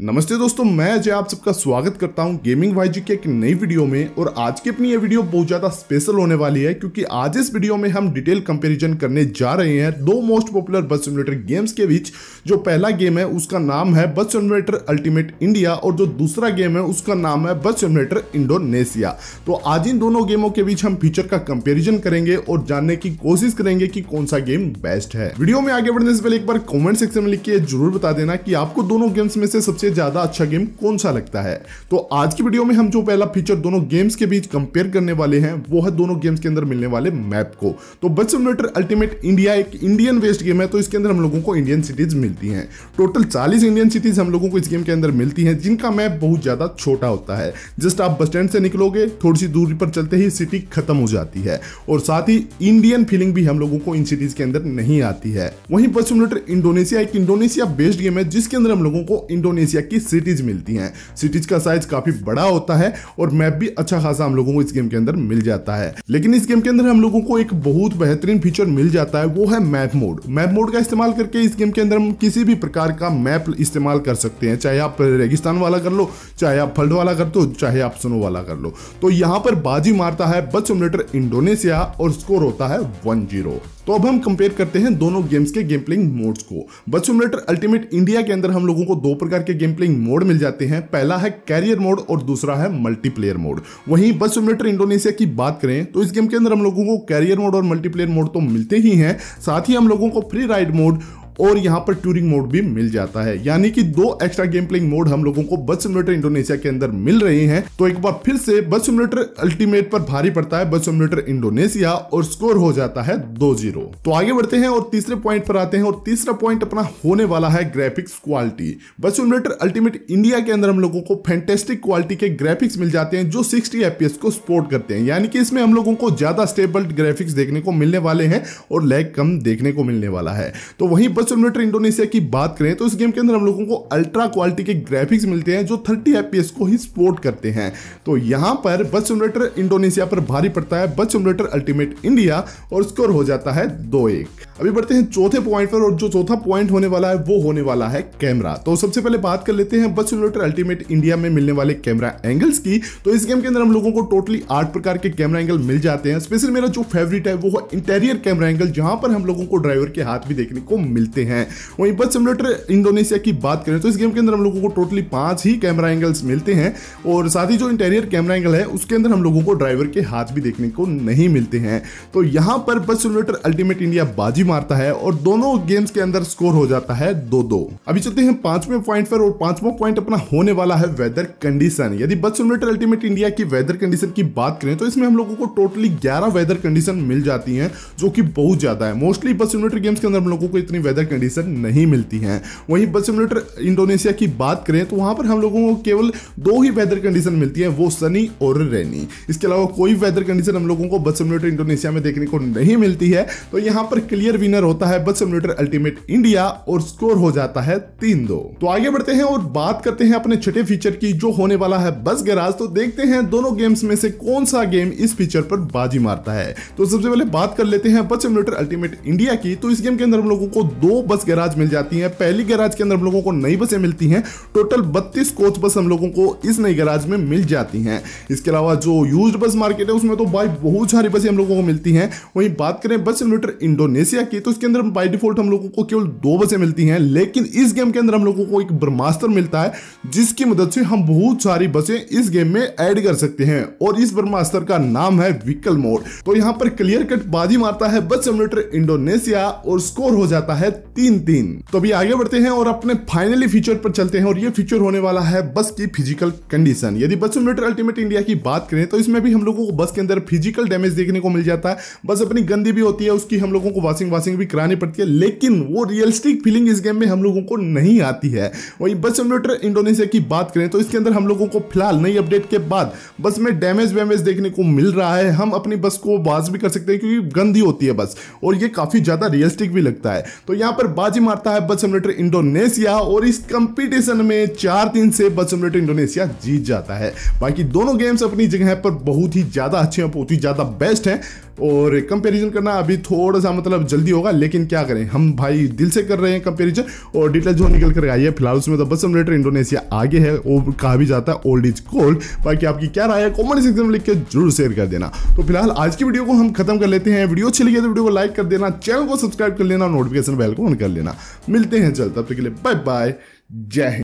नमस्ते दोस्तों मैं अजय आप सबका स्वागत करता हूं गेमिंग वाईजी के एक नई वीडियो में और आज की अपनी ये वीडियो बहुत ज़्यादा स्पेशल होने वाली है क्योंकि आज इस वीडियो में हम डिटेल कंपैरिजन करने जा रहे हैं दो most popular bus simulator games के बीच जो पहला गेम है उसका नाम है बस सिमुलेटर अल्टीमेट इंडिया और जो दूसरा गेम है उसका नाम है बस सिमुलेटर इंडोनेशिया तो आज इन दोनों गेमों के बीच हम फीचर का कंपेरिजन करेंगे और जानने की कोशिश करेंगे कि कौन सा गेम बेस्ट है वीडियो में आगे बढ़ने से पहले एक बार कॉमेंट सेक्शन में लिख के जरूर बता देना की आपको दोनों गेम्स में से सबसे सबसे ज़्यादा अच्छा गेम कौन सा लगता है तो आज की वीडियो में हम जो पहला फीचर दोनों गेम्स के बीच कंपेयर करने वाले हैं वो है दोनों गेम्स के अंदर मिलने वाले मैप को तो बस सिमुलेटर अल्टीमेट इंडिया एक इंडियन वेस्ट गेम है तो इसके अंदर हम लोगों को इंडियन सिटीज मिलती हैं टोटल चालीस इंडियन सिटीज हम लोगों को इस गेम के अंदर मिलती हैं जिनका मैप बहुत ज़्यादा छोटा होता है जस्ट आप बस स्टैंड से निकलोगे थोड़ी सी दूरी पर चलते ही सिटी खत्म हो जाती है और साथ ही इंडियन फीलिंग भी हम लोगों को इन सिटीज के अंदर नहीं आती है वहीं बस सिमुलेटर इंडोनेशिया एक इंडोनेशिया बेस्ड गेम है जिसके अंदर हम लोगों को इंडोनेशिया एशिया की सिटीज मिलती हैं सिटीज का साइज काफी बड़ा होता है और मैप भी अच्छा खासा हम लोगों को इस गेम के अंदर मिल जाता है लेकिन इस गेम के अंदर हम लोगों को एक बहुत बेहतरीन फीचर मिल जाता है वो है मैप मोड मैप मोड का इस्तेमाल करके इस गेम के अंदर हम किसी भी प्रकार का मैप इस्तेमाल कर सकते हैं चाहे आप रेगिस्तान वाला कर लो चाहे आप फल्ड वाला कर दो चाहे आप स्नो वाला कर लो तो यहाँ पर बाजी मारता है बच सिमुलेटर इंडोनेशिया और स्कोर होता है वन जीरो तो अब हम कंपेयर करते हैं दोनों गेम्स के गेम प्लेइंग मोड्स को बच सिमुलेटर अल्टीमेट इंडिया के अंदर हम लोगों को दो प्रकार के गेम गेम प्लेइंग मोड मिल जाते हैं पहला है कैरियर मोड और दूसरा है मल्टीप्लेयर मोड वहीं बस सिमुलेटर इंडोनेशिया की बात करें तो इस गेम के अंदर हम लोगों को कैरियर मोड और मल्टीप्लेयर मोड तो मिलते ही हैं साथ ही हम लोगों को फ्री राइड मोड और यहाँ पर टूरिंग मोड भी मिल जाता है यानी कि दो एक्स्ट्रा गेम प्लेइंग मोड हम लोगों को बस सिमुलेटर इंडोनेशिया के अंदर मिल रहे हैं तो एक बार फिर से बस सिमुलेटर अल्टीमेट पर भारी पड़ता है बस सिमुलेटर इंडोनेशिया और स्कोर हो जाता है दो जीरो तो आगे बढ़ते हैं और तीसरे पॉइंट पर आते हैं और तीसरा पॉइंट अपना होने वाला है graphics quality Bus Simulator Ultimate India के अंदर हम लोगों को फैंटेस्टिक क्वालिटी के ग्राफिक्स मिल जाते हैं जो सिक्सटी एफ को सपोर्ट करते हैं यानी कि इसमें हम लोगों को ज्यादा स्टेबल ग्राफिक्स देखने को मिलने वाले हैं और लैग कम देखने को मिलने वाला है तो वहीं बस दोस्तों सिमुलेटर इंडोनेशिया की बात करें तो इस गेम के अंदर हम लोगों को अल्ट्रा क्वालिटी के ग्राफिक्स मिलते हैं जो 30 एफ को ही सपोर्ट करते हैं तो यहाँ पर बस सिमुलेटर इंडोनेशिया पर भारी पड़ता है बस सिमुलेटर अल्टीमेट इंडिया और स्कोर हो जाता है दो एक अभी बढ़ते हैं चौथे पॉइंट पर और जो चौथा पॉइंट होने वाला है वो होने वाला है कैमरा तो सबसे पहले बात कर लेते हैं बस सिमुलेटर अल्टीमेट इंडिया में मिलने वाले कैमरा एंगल्स की तो इस गेम के अंदर हम लोगों को टोटली आठ प्रकार के कैमरा एंगल मिल जाते हैं स्पेशल मेरा जो फेवरेट है वो इंटेरियर कैमरा एंगल जहां पर हम लोगों को ड्राइवर के हाथ भी देखने को मिलते सकते हैं वहीं बस सिमुलेटर इंडोनेशिया की बात करें तो इस गेम के अंदर हम लोगों को टोटली पांच ही कैमरा एंगल्स मिलते हैं और साथ ही जो इंटेरियर कैमरा एंगल है उसके अंदर हम लोगों को ड्राइवर के हाथ भी देखने को नहीं मिलते हैं तो यहां पर बस सिमुलेटर अल्टीमेट इंडिया बाजी मारता है और दोनों गेम्स के अंदर स्कोर हो जाता है दो दो अभी चलते हैं पांचवें पॉइंट पर और पांचवा पॉइंट अपना होने वाला है वेदर कंडीशन यदि बस सिमुलेटर अल्टीमेट इंडिया की वेदर कंडीशन की बात करें तो इसमें हम लोगों को टोटली ग्यारह वेदर कंडीशन मिल जाती है जो कि बहुत ज़्यादा है मोस्टली बस सिमुलेटर गेम्स के अंदर हम लोगों को इतनी वेदर कंडीशन नहीं मिलती हैं वहीं बस सिमुलेटर इंडोनेशिया की बात करें तो वहाँ पर हम लोगों को केवल दो ही वेदर कंडीशन मिलती है वो सनी और रेनी इसके अलावा कोई वेदर कंडीशन हम लोगों को बस सिमुलेटर इंडोनेशिया में देखने को नहीं मिलती है तो यहाँ पर क्लियर विनर होता है बस सिमुलेटर अल्टीमेट इंडिया और स्कोर हो जाता है तीन दो तो आगे बढ़ते हैं और बात करते हैं अपने छठे फीचर की जो होने वाला है बस गैराज तो देखते हैं दोनों गेम्स में से कौन सा गेम इस फीचर पर बाजी मारता है तो सबसे पहले बात कर लेते हैं बस सिमुलेटर अल्टीमेट इंडिया की तो इस गेम के अंदर हम लोगों को दो दो बस गैराज मिल जाती हैं पहली गैराज के अंदर हम लोगों को नई बसें मिलती हैं टोटल बत्तीस कोच बस हम लोगों को इस नई गैराज में मिल जाती हैं इसके अलावा जो यूज बस मार्केट है उसमें तो बाई बहुत सारी बसें हम लोगों को मिलती हैं वहीं बात करें बस सिमुलेटर इंडोनेशिया की तो इसके अंदर बाई डिफॉल्ट हम लोगों को केवल दो बसें मिलती हैं लेकिन इस गेम के अंदर हम लोगों को एक ब्रह्मास्त्र मिलता है जिसकी मदद से हम बहुत सारी बसें इस गेम में ऐड कर सकते हैं और इस ब्रह्मास्त्र का नाम है व्हीकल मोड तो यहां पर क्लियर कट बाजी मारता है बस सिमुलेटर इंडोनेशिया और स्कोर हो जाता है तीन तीन तो अभी आगे बढ़ते हैं और अपने फाइनली फीचर पर चलते हैं और ये फीचर होने वाला है बस की फिजिकल कंडीशन यदि बस सिमुलेटर अल्टीमेट इंडिया की बात करें तो इसमें भी हम लोगों को बस के अंदर फिजिकल डैमेज देखने को मिल जाता है बस अपनी गंदी भी होती है उसकी हम लोगों को वॉशिंग वॉशिंग भी करानी पड़ती है लेकिन वो रियलिस्टिक फीलिंग इस गेम में हम लोगों को नहीं आती है वही बस सिमुलेटर इंडोनेशिया की बात करें तो इसके अंदर हम लोगों को फिलहाल नई अपडेट के बाद बस में डैमेज वैमेज देखने को मिल रहा है हम अपनी बस को वॉश भी कर सकते हैं क्योंकि गंदी होती है बस और ये काफ़ी ज़्यादा रियलिस्टिक भी लगता है तो यहाँ यहाँ पर बाजी मारता है बस सिमुलेटर इंडोनेशिया और इस कंपटीशन में चार तीन से बस सिमुलेटर इंडोनेशिया जीत जाता है बाकी दोनों गेम्स अपनी जगह पर बहुत ही ज़्यादा अच्छे हैं बहुत ही ज़्यादा बेस्ट हैं और कंपेरिजन करना अभी थोड़ा सा मतलब जल्दी होगा लेकिन क्या करें हम भाई दिल से कर रहे हैं कंपेरिजन और डिटेल जो निकल कर आई है फिलहाल उसमें तो बस लेटर इंडोनेशिया आगे है वो कहा भी जाता है ओल्ड इज कोल्ड बाकी आपकी क्या राय है कॉमेंट सेक्शन में लिख के जरूर शेयर कर देना तो फिलहाल आज की वीडियो को हम खत्म कर लेते हैं वीडियो अच्छी लगी तो वीडियो को लाइक कर देना चैनल को सब्सक्राइब कर लेना नोटिफिकेशन बेल को ऑन कर लेना मिलते हैं चल तब तक के लिए बाय बाय जय हिंद